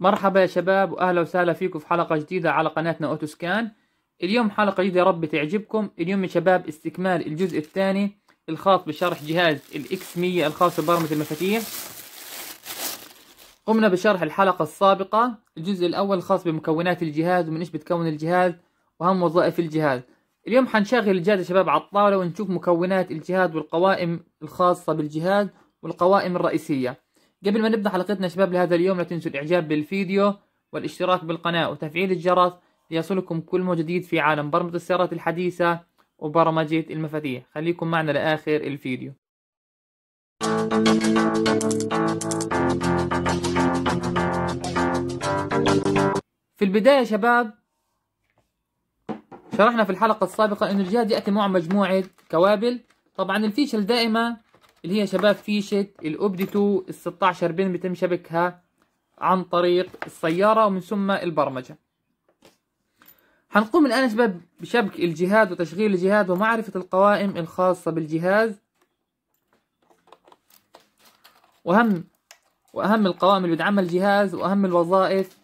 مرحبا يا شباب واهلا وسهلا فيكم في حلقة جديدة على قناتنا اوتوسكان اليوم حلقة جديدة يا رب تعجبكم اليوم يا شباب استكمال الجزء الثاني الخاص بشرح جهاز الاكس 100 الخاص ببرمجة المفاتيح قمنا بشرح الحلقة السابقة الجزء الاول الخاص بمكونات الجهاز ومن ايش بتكون الجهاز واهم وظائف الجهاز اليوم حنشغل الجهاز يا شباب على الطاولة ونشوف مكونات الجهاز والقوائم الخاصة بالجهاز والقوائم الرئيسية قبل ما نبدأ حلقتنا شباب لهذا اليوم لا تنسوا الإعجاب بالفيديو والاشتراك بالقناة وتفعيل الجرس ليصلكم كل ما جديد في عالم برمجة السيارات الحديثة وبرمجة المفاتيح خليكم معنا لآخر الفيديو في البداية شباب شرحنا في الحلقة السابقة أن الجهاز يأتي مع مجموعة كوابل طبعا الفيشة الدائمة اللي هي شباب فيشة الأوبديتو ال 16 بن بتم شبكها عن طريق السيارة ومن ثم البرمجة هنقوم الآن شباب بشبك الجهاز وتشغيل الجهاز ومعرفة القوائم الخاصة بالجهاز وأهم وأهم القوائم اللي بدعمها الجهاز وأهم الوظائف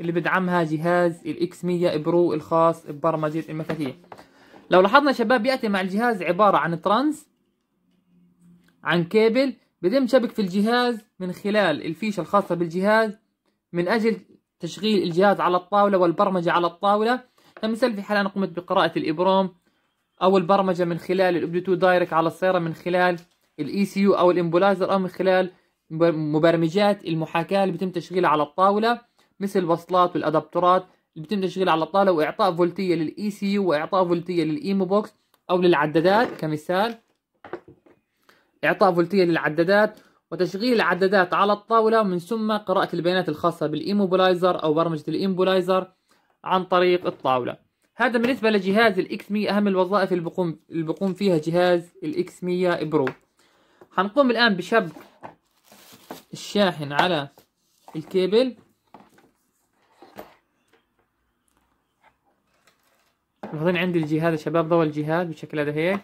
اللي بدعمها جهاز الاكس 100 برو الخاص ببرمجة المفاتيح لو لاحظنا شباب يأتي مع الجهاز عبارة عن ترانس عن كيبل بيتم في الجهاز من خلال الفيشة الخاصة بالجهاز من أجل تشغيل الجهاز على الطاولة والبرمجة على الطاولة كمثال في حال أنا قمت بقراءة الإبروم أو البرمجة من خلال الأبدوتو دايركت على السيارة من خلال الإي سي e يو أو الإمبولايزر أو من خلال مبرمجات المحاكاة اللي بيتم تشغيلها على الطاولة مثل الوصلات والأدابترات اللي بيتم تشغيلها على الطاولة وإعطاء فولتية للإي سي e يو وإعطاء فولتية للإيمو بوكس أو للعدادات كمثال إعطاء فولتية للعدادات وتشغيل العدادات على الطاولة من ثم قراءة البيانات الخاصة بالإيموبلايزر أو برمجة الإيمبولايزر عن طريق الطاولة هذا بالنسبة لجهاز الاكس 100 أهم الوظائف اللي بقوم, اللي بقوم فيها جهاز الاكس 100 برو هنقوم الآن بشب الشاحن على الكيبل واخذين عندي الجهاز يا شباب ضوء الجهاز بالشكل هذا هيك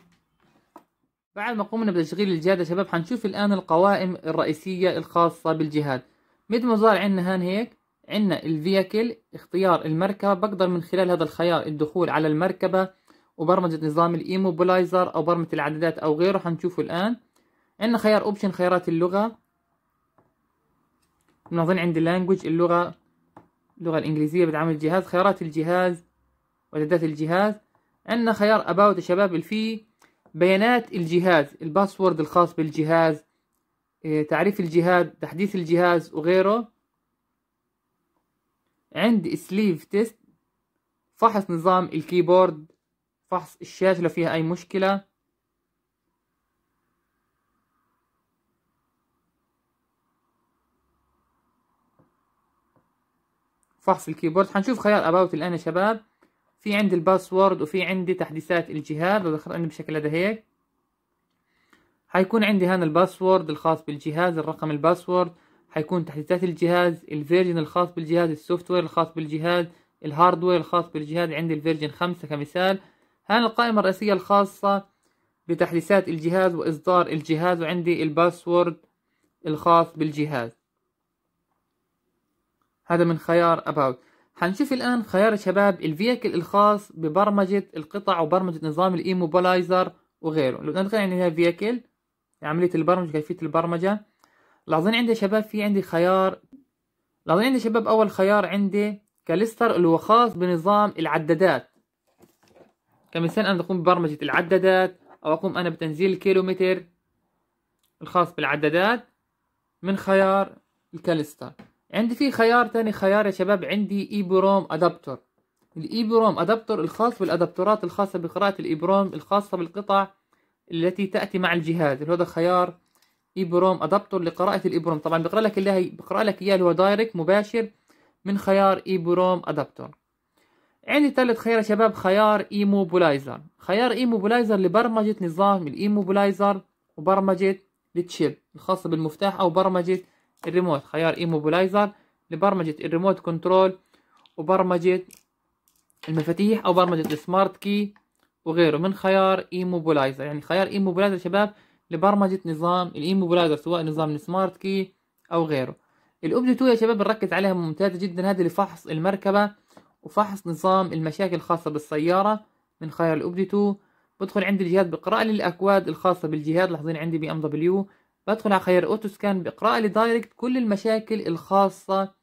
بعد ما قمنا بتشغيل الجهاد يا شباب حنشوف الآن القوائم الرئيسية الخاصة بالجهاد مثل ما صار عندنا هان هيك عندنا الفيكل اختيار المركبة بقدر من خلال هذا الخيار الدخول على المركبة وبرمجة نظام الايموبولايزر أو برمجة العدادات أو غيره حنشوفه الآن عندنا خيار اوبشن خيارات اللغة بنظن عندي اللانجوج اللغة اللغة الإنجليزية بدعم الجهاز خيارات الجهاز وإعدادات الجهاز عندنا خيار أباوت يا شباب اللي فيه بيانات الجهاز الباسورد الخاص بالجهاز إيه، تعريف الجهاز تحديث الجهاز وغيره عند سليف تيست فحص نظام الكيبورد فحص الشاشة لو فيها أي مشكلة فحص الكيبورد حنشوف خيار أباوت الآن يا شباب في عندي الباسورد وفي عندي تحديثات الجهاز بدخل عندي بشكل هذا هيك حيكون عندي هنا الباسورد الخاص بالجهاز الرقم الباسورد حيكون تحديثات الجهاز الفيرجن الخاص بالجهاز السوفت وير الخاص بالجهاز الهاردوير الخاص بالجهاز عندي الفيرجن خمسة كمثال هنا القائمة الرئيسية الخاصة بتحديثات الجهاز وإصدار الجهاز وعندي الباسورد الخاص بالجهاز هذا من خيار about حنشوف الآن خيار شباب الفيكل الخاص ببرمجة القطع وبرمجة نظام الإيموبلايزر وغيره لو ندخل يعني هنا فيكل عملية البرمجة كيفية البرمجة لاحظين عندي شباب في عندي خيار لاحظين عندي شباب أول خيار عندي كالستر اللي هو خاص بنظام العدادات كمثال أنا أقوم ببرمجة العدادات أو أقوم أنا بتنزيل الكيلومتر الخاص بالعدادات من خيار الكالستر عندي في خيار تاني خيار يا شباب عندي ايبروم ادابتر الايبروم ادابتر الخاص بالادابترات الخاصة بقراءة الايبروم الخاصة بالقطع التي تأتي مع الجهاز اللي هو ده خيار ايبروم ادابتر لقراءة الايبروم طبعا بقرأ لك اللي بقرأ لك اياه اللي هو دايركت مباشر من خيار ايبروم ادابتر عندي ثالث خيار يا شباب خيار ايموبولايزر خيار ايموبولايزر لبرمجة نظام الايموبولايزر وبرمجة التشيب الخاصة بالمفتاح او برمجة الريموت خيار ايموبلايزر لبرمجة الريموت كنترول وبرمجة المفاتيح او برمجة السمارت كي وغيره من خيار ايموبلايزر يعني خيار ايموبلايزر شباب لبرمجة نظام الايموبلايزر سواء نظام السمارت كي او غيره الاوبجي 2 يا شباب بنركز عليها ممتازة جدا هذه لفحص المركبة وفحص نظام المشاكل الخاصة بالسيارة من خيار الاوبجي 2 بدخل عندي الجهاز بقراءة للاكواد الخاصة بالجهاز لاحظين عندي بي ام دبليو بدخل على خيار اوتو سكان بقراءة لي دايركت كل المشاكل الخاصة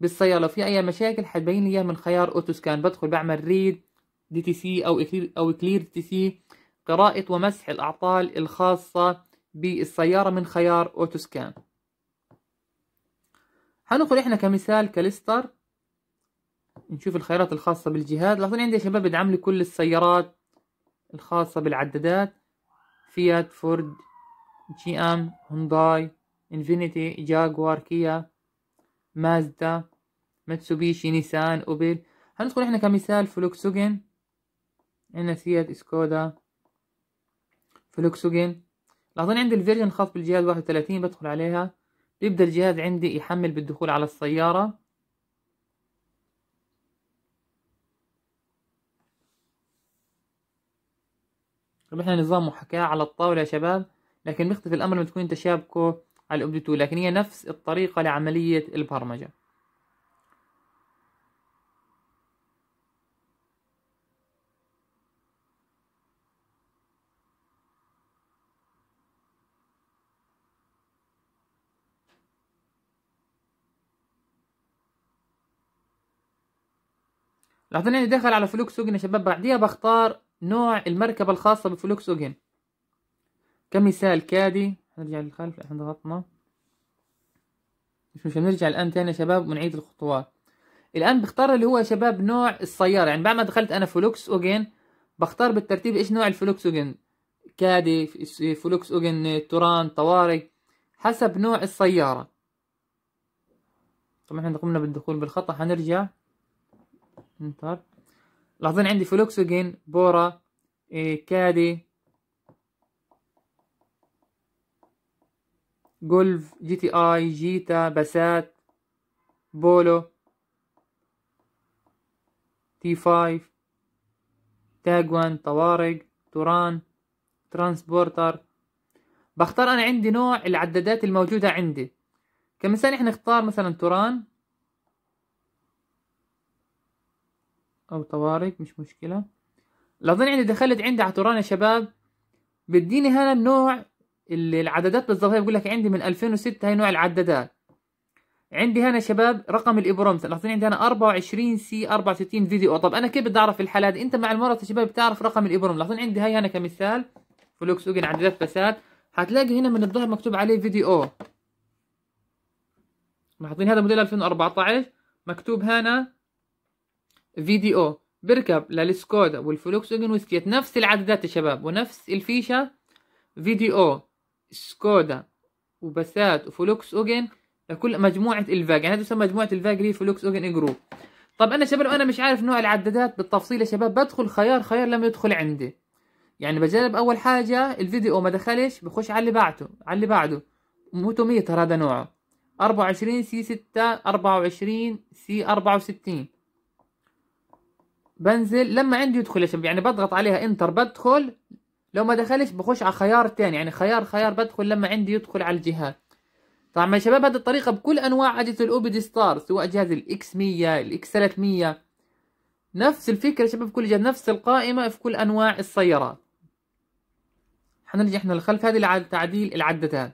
بالسيارة لو في اي مشاكل حتبين لي اياها من خيار اوتو سكان بدخل بعمل ريد دي تي سي او كلير او كلير دي تي سي قراءة ومسح الاعطال الخاصة بالسيارة من خيار اوتو سكان هندخل احنا كمثال كاليستر نشوف الخيارات الخاصة بالجهاز لاحظون عندي يا شباب بدعم لي كل السيارات الخاصة بالعدادات فيات فورد جي ام هونداي انفينيتي جاكوار كيا مازدا ماتسوبيشي نيسان اوبل هندخل احنا كمثال فلوكسوجين عندنا سيات سكودا فلوكسوجين لاحظين عندي الفيرجن خاص بالجهاز واحد وتلاتين بدخل عليها بيبدأ الجهاز عندي يحمل بالدخول على السيارة طب احنا نظام محاكاة على الطاولة يا شباب لكن بيختلف الأمر لما تكون انت شابكه على الأوبجكت 2 لكن هي نفس الطريقة لعملية البرمجة لاحظنا اني داخل على فلوكس اوجن يا شباب بعديها بختار نوع المركبة الخاصة بفلوكس اوجن كمثال كادي نرجع للخلف احنا ضغطنا مش مش هنرجع الان تاني يا شباب ونعيد الخطوات الان بختار اللي هو يا شباب نوع السياره يعني بعد ما دخلت انا فلوكس اوجن بختار بالترتيب ايش نوع الفلوكس اوجن كادي فلوكس اوجن توران طوارئ حسب نوع السياره طبعا احنا قمنا بالدخول بالخطا هنرجع انتر لاحظين عندي اوجن بورا إيه كادي جولف جي تي اي جيتا باسات بولو تي فايف تاجوان طوارق توران ترانسبورتر بختار انا عندي نوع العدادات الموجودة عندي كمثال احنا نختار مثلا توران او طوارق مش مشكلة لظن عندي دخلت عندي على توران يا شباب بديني هنا النوع العدادات بالظبط هي بقول لك عندي من 2006 هي نوع العدادات عندي هنا شباب رقم مثلا لاحظين عندي هنا 24 سي 64 فيديو او طب انا كيف بدي اعرف الحاله دي انت مع المرض يا شباب بتعرف رقم الابروم لاحظين عندي هاي هنا كمثال فلوكس اوجن عدادات فساد هتلاقي هنا من الظهر مكتوب عليه فيديو او لاحظين هذا موديل 2014 مكتوب هنا فيديو بركب للسكودا والفلوكس اوجن وسكيت نفس العدادات يا شباب ونفس الفيشه فيديو او سكودا وبسات وفلوكس اوجن لكل مجموعه الفاج يعني تسمى مجموعه الفاج اللي فلوكس اوجن جروب طب انا شباب انا مش عارف نوع العدادات بالتفصيل يا شباب بدخل خيار خيار لم يدخل عندي يعني بجرب اول حاجه الفيديو ما دخلش بخش على اللي بعده على اللي بعده موتوميتر هذا نوعه 24 سي 6 24 سي 64 بنزل لما عندي يدخل يا شباب يعني بضغط عليها انتر بدخل لو ما دخلش بخش على خيار تاني يعني خيار خيار بدخل لما عندي يدخل على الجهاز طبعا يا شباب هذه الطريقة بكل أنواع أجهزة الأوبد ستار سواء جهاز الإكس 100 الإكس 300 نفس الفكرة يا شباب كل جهاز نفس القائمة في كل أنواع السيارات حنرجع احنا للخلف هذه تعديل العدتان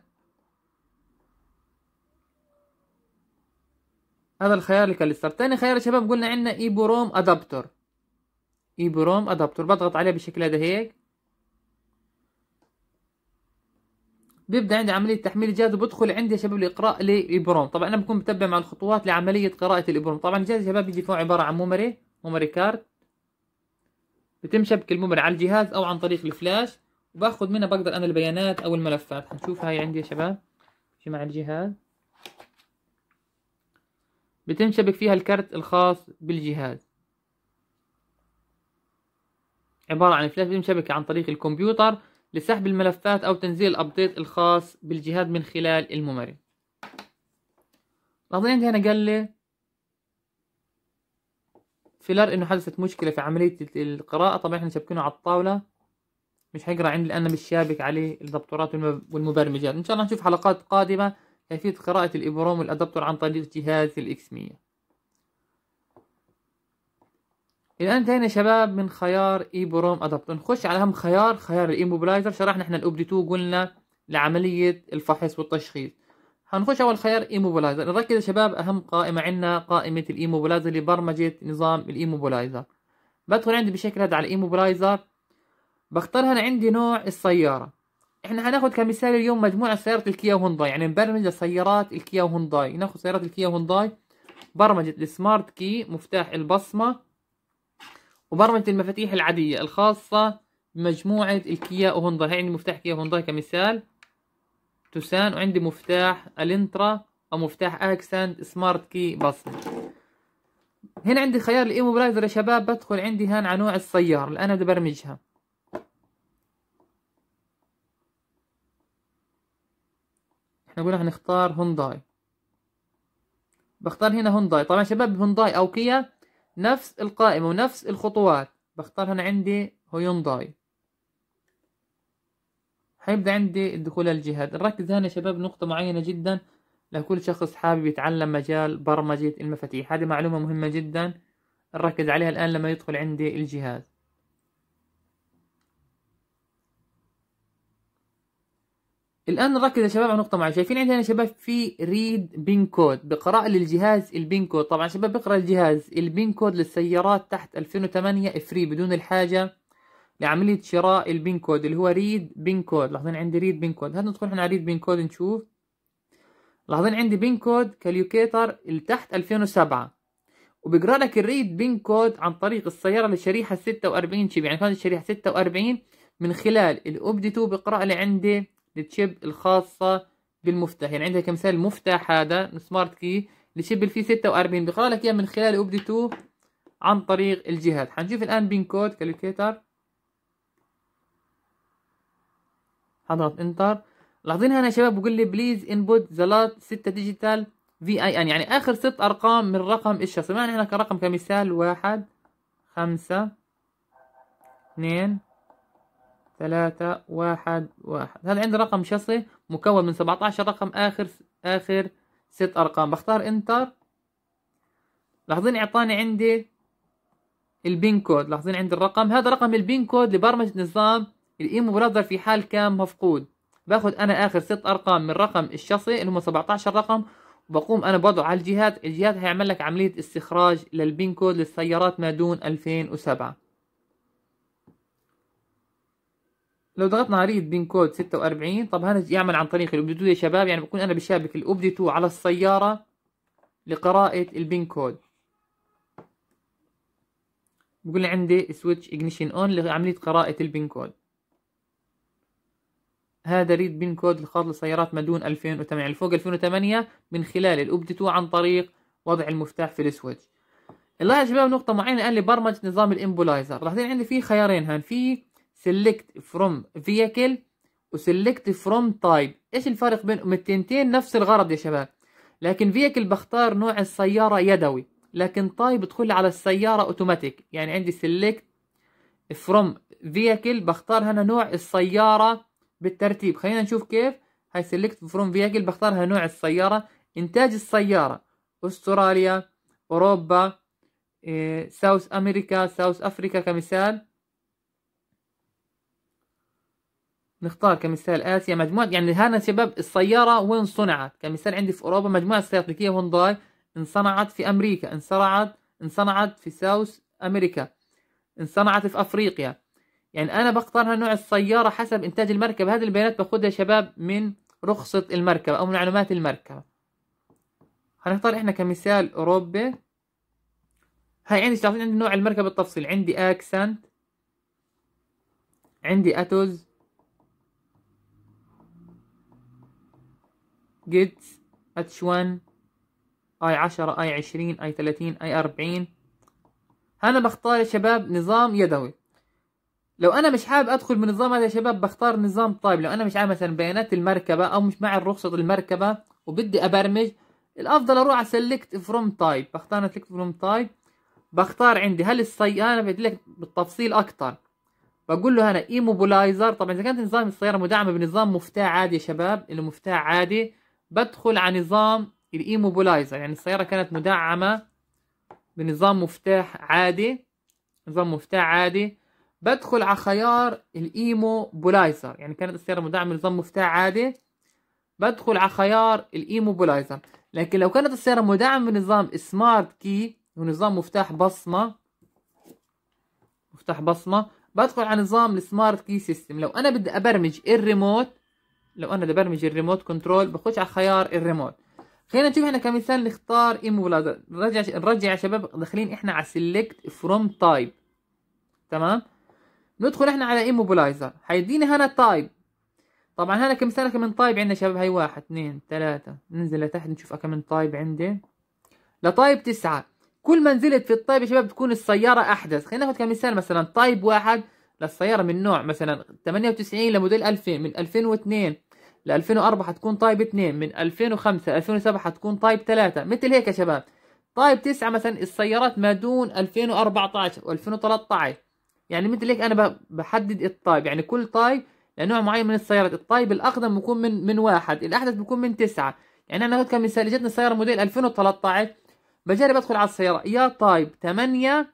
هذا الخيار الكاليستر تاني خيار يا شباب قلنا عندنا ايبروم ادابتر ايبروم ادابتر بضغط عليه بالشكل هذا هيك بيبدا عندي عمليه تحميل الجهاز وبدخل عندي يا شباب لاقراء لابروم طبعا انا بكون متبع مع الخطوات لعمليه قراءه الابروم طبعا الجهاز يا شباب بيجي فيه عباره عن ميموري ميموري كارد بتم شبك الميموري على الجهاز او عن طريق الفلاش وباخذ منها بقدر انا البيانات او الملفات هنشوف هاي عندي يا شباب مع الجهاز بتم شبك فيها الكارت الخاص بالجهاز عبارة عن فلاش بيتم شبكة عن طريق الكمبيوتر لسحب الملفات أو تنزيل الأبديت الخاص بالجهاز من خلال الممرن لاحظين عندي هنا قال لي فيلر إنه حدثت مشكلة في عملية القراءة طبعا إحنا شابكينه على الطاولة مش هيقرا عندي لأن مش شابك عليه الدبتورات والمبرمجات إن شاء الله نشوف حلقات قادمة كيفية قراءة الإبروم والأدبتور عن طريق جهاز الإكس 100 الان انتهينا شباب من خيار ايبروم ادابت نخش على اهم خيار خيار الايموبلايزر شرحنا احنا الاوبدي 2 قلنا لعمليه الفحص والتشخيص هنخش اول خيار ايموبلايزر نركز يا شباب اهم قائمه عندنا قائمه الايموبلايزر لبرمجه نظام الايموبلايزر بدخل عندي بالشكل هذا على الايموبلايزر بختار هنا عندي نوع السياره احنا هناخد كمثال اليوم مجموعه سياره الكيا هونداي يعني نبرمج لسيارات الكيا هونداي ناخذ سيارة الكيا هونداي برمجه السمارت كي مفتاح البصمه وبرمجة المفاتيح العادية الخاصة بمجموعة الكيا وهوندا هي عندي مفتاح كيا وهندر كمثال توسان وعندي مفتاح الانترا او مفتاح اكسنت سمارت كي بصمة هنا عندي خيار الايموبلايزر يا شباب بدخل عندي هان على نوع السيارة اللي انا بدي برمجها احنا قلنا هنختار هونداي بختار هنا هونداي طبعا شباب هونداي او كيا نفس القائمة ونفس الخطوات بختار هنا عندي هيونداي حيبدأ عندي الدخول للجهاد نركز هنا شباب نقطة معينة جدا لكل شخص حابب يتعلم مجال برمجة المفاتيح هذه معلومة مهمة جدا نركز عليها الآن لما يدخل عندي الجهاز الآن نركز يا شباب على نقطة معينة شايفين عندنا يا شباب في ريد بين كود بقراءة للجهاز البين كود طبعا شباب بقرأ الجهاز البين كود للسيارات تحت 2008 فري بدون الحاجة لعملية شراء البين كود اللي هو ريد بين كود لاحظين عندي ريد بين كود هات ندخل احنا على ريد بين كود نشوف لاحظين عندي بين كود كاليوكيتر اللي تحت 2007 وبقرا لك الريد بين كود عن طريق السيارة لشريحة 46 شيب يعني كانت الشريحة 46 من خلال الاوبدي 2 بقرأ لي عندي للتشيب الخاصة بالمفتاح يعني عندها كمثال مفتاح هذا سمارت كي التشيب اللي فيه 46 بيقرأ لك إياه من خلال أبدته عن طريق الجهاز حنشوف الآن بين كود كالكيتر حضغط انتر لاحظين هنا يا شباب بقول لي بليز انبوت زلات 6 ديجيتال في اي ان يعني اخر ست ارقام من رقم الشخص يعني هنا كرقم كمثال واحد خمسة اثنين ثلاثة واحد واحد هذا عندي رقم شصي مكون من سبعة عشر رقم آخر آخر ست أرقام بختار إنتر لاحظين إعطاني عندي البين كود لاحظين عندي الرقم هذا رقم البين كود لبرمجة نظام الإيمو براذر في حال كان مفقود باخذ أنا آخر ست أرقام من رقم الشصي اللي هم 17 رقم وبقوم أنا بوضعه على الجهات الجهات هيعمل لك عملية استخراج للبين كود للسيارات ما دون 2007 لو ضغطنا على ريد بين كود 46 طب هذا يعمل عن طريق الاوبديتو يا شباب يعني بكون انا بشابك الاوبديتو على السياره لقراءه البين كود بقول لي عندي سويتش اجنيشن اون لعمليه قراءه البين كود هذا ريد بين كود الخاص للسيارات ما دون 2008 يعني فوق 2008 من خلال الاوبديتو عن طريق وضع المفتاح في السويتش الله يا شباب نقطة معينة قال لي برمجة نظام الامبولايزر راح عندي في خيارين هان في select from vehicle وselect from type ايش الفرق بينهم التنتين نفس الغرض يا شباب لكن vehicle بختار نوع السيارة يدوي لكن type بدخل على السيارة اوتوماتيك يعني عندي select from vehicle بختار هنا نوع السيارة بالترتيب خلينا نشوف كيف هاي select from vehicle بختارها نوع السيارة إنتاج السيارة أستراليا أوروبا ساوث أمريكا ساوث أفريكا كمثال نختار كمثال آسيا مجموعة يعني هذا شباب السيارة وين صنعت كمثال عندي في أوروبا مجموعة السيارات تركية هونداي انصنعت في أمريكا انصنعت انصنعت في ساوث أمريكا انصنعت في أفريقيا يعني أنا بختار نوع السيارة حسب إنتاج المركبة هذه البيانات باخدها شباب من رخصة المركبة أو من معلومات المركبة هنختار إحنا كمثال أوروبا هاي عندي شايفين عندي نوع المركبة بالتفصيل عندي أكسنت عندي أتوز جيتس اتش 1 اي 10 اي 20 اي 30 اي 40 انا بختار يا شباب نظام يدوي لو انا مش حابب ادخل بالنظام هذا يا شباب بختار نظام طيب لو انا مش عامل مثلا بيانات المركبه او مش معي رخصه المركبه وبدي ابرمج الافضل اروح على سيلكت فروم تايب بختار انا سيلكت فروم تايب بختار عندي هل السياره بدي لك بالتفصيل اكتر بقول له هنا اي موبولايزر طبعا اذا كانت نظام السياره مدعمه بنظام مفتاح عادي يا شباب اللي مفتاح عادي بدخل على نظام الايموبولايزر يعني السيارة كانت مدعمة بنظام مفتاح عادي نظام مفتاح عادي بدخل على خيار الايموبولايزر يعني كانت السيارة مدعمة بنظام مفتاح عادي بدخل على خيار الايموبولايزر لكن لو كانت السيارة مدعمة بنظام سمارت كي ونظام مفتاح بصمة مفتاح بصمة بدخل على نظام السمارت كي سيستم لو انا بدي ابرمج الريموت لو انا بدي ابرمج الريموت كنترول بخش على خيار الريموت خلينا نشوف احنا كمثال نختار ايموبلايزر نرجع نرجع يا شباب داخلين احنا على سيلكت فروم تايب تمام ندخل احنا على ايموبلايزر هيديني هنا تايب طبعا هنا كمثال كم من تايب عندنا شباب هي واحد اثنين ثلاثة ننزل لتحت نشوف كم من تايب عندي لتايب تسعة كل ما نزلت في التايب يا شباب بتكون السيارة أحدث خلينا ناخذ كمثال مثلا تايب واحد للسيارة من نوع مثلا 98 لموديل 2000 من 2002 ل 2004 حتكون تايب 2 من 2005 ل 2007 حتكون تايب 3 مثل هيك يا شباب تايب 9 مثلا السيارات ما دون 2014 و2013 يعني مثل هيك انا بحدد التايب يعني كل تايب لنوع معين من السيارات التايب الاقدم بيكون من من واحد الاحدث بيكون من تسعة يعني انا هذول كمثال اجتني سياره موديل 2013 بجرب ادخل على السياره يا تايب 8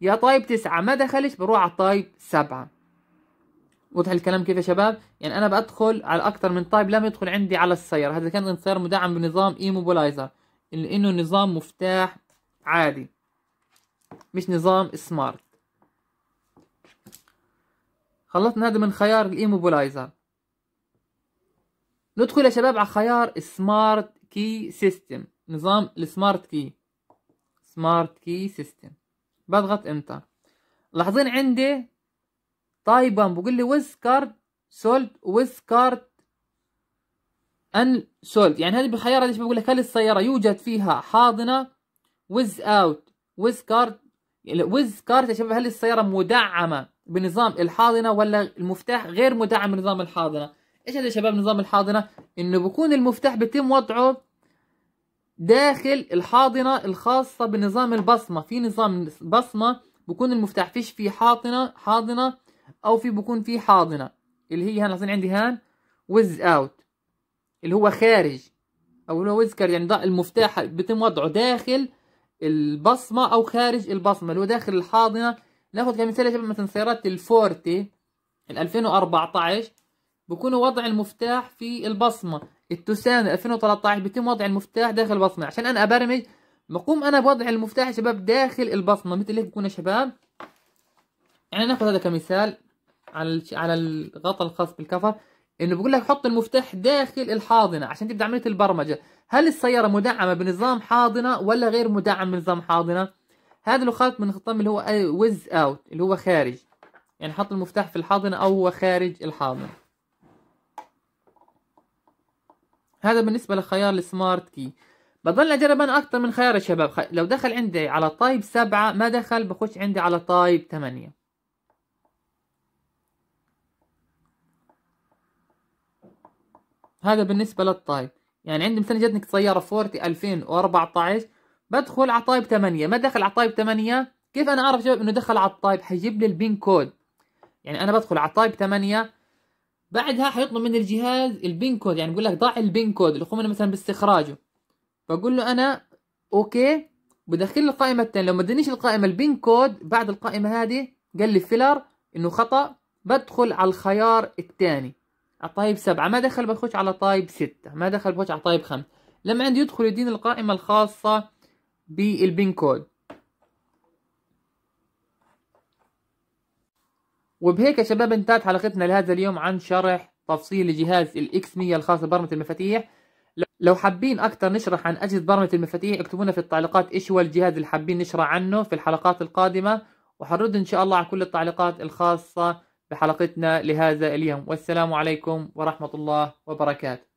يا طيب تسعة ما دخلش بروح على طيب سبعة وضح الكلام كيف يا شباب يعني انا بدخل على اكثر من طيب لم يدخل عندي على السيارة هذا كان السيارة مدعم بنظام اي موبولايزر، لانه نظام مفتاح عادي مش نظام سمارت خلصنا هذا من خيار الاي موبولايزر. ندخل يا شباب على خيار سمارت كي سيستم نظام السمارت كي سمارت كي سيستم بضغط انتر لاحظين عندي طايبان بقول لي ويز كارد سولد ويز كارد ان سولد يعني هذه بالخيار ايش بقول لك هل السياره يوجد فيها حاضنه ويز اوت ويز كارد ويز كارد يا شباب هل السياره مدعمه بنظام الحاضنه ولا المفتاح غير مدعم بنظام الحاضنه ايش هذا يا شباب نظام الحاضنه انه بكون المفتاح بيتم وضعه داخل الحاضنة الخاصة بنظام البصمة في نظام بصمة بكون المفتاح فيش في حاضنة حاضنة أو في بكون في حاضنة اللي هي هان عندي هان ويز أوت اللي هو خارج أو اللي هو ويزكر يعني ده المفتاح بيتم وضعه داخل البصمة أو خارج البصمة اللي هو داخل الحاضنة ناخد كمثال يا شباب مثلا سيارات الفورتي ال 2014 بكون وضع المفتاح في البصمة التوسان 2013 بيتم وضع المفتاح داخل البصمة عشان انا ابرمج بقوم انا بوضع المفتاح يا شباب داخل البصمة مثل هيك بكون يا شباب يعني ناخذ هذا كمثال على على الغطاء الخاص بالكفر انه بقول لك حط المفتاح داخل الحاضنه عشان تبدا عمليه البرمجه هل السياره مدعمه بنظام حاضنه ولا غير مدعم بنظام حاضنه هذا اللي خالط من خطام اللي هو ويز اوت اللي هو خارج يعني حط المفتاح في الحاضنه او هو خارج الحاضنه هذا بالنسبة لخيار السمارت كي بضل اجرب انا اكثر من خيار يا شباب لو دخل عندي على طايب سبعة ما دخل بخش عندي على طايب ثمانية هذا بالنسبة للطايب يعني عندي مثلا جتني سيارة فورتي 2014 بدخل على طايب 8 ما دخل على طايب 8 كيف انا اعرف شباب انه دخل على الطايب حيجيب لي البين كود يعني انا بدخل على طايب 8 بعدها حيطلب من الجهاز البين كود يعني بقول لك ضع البين كود اللي قمنا مثلا باستخراجه بقول له انا اوكي بدخل لي القائمه الثانيه لو ما ادانيش القائمه البين كود بعد القائمه هذه قال لي فيلر انه خطا بدخل على الخيار الثاني على طيب سبعة ما دخل بخش على طيب ستة ما دخل بخش على طيب خمسة لما عندي يدخل يدين القائمة الخاصة بالبين كود وبهيك يا شباب انتهت حلقتنا لهذا اليوم عن شرح تفصيل جهاز الاكس 100 الخاص ببرمجة المفاتيح لو حابين اكثر نشرح عن اجهزة برمجة المفاتيح اكتبوا في التعليقات ايش هو الجهاز اللي حابين نشرح عنه في الحلقات القادمة وحنرد ان شاء الله على كل التعليقات الخاصة بحلقتنا لهذا اليوم والسلام عليكم ورحمة الله وبركاته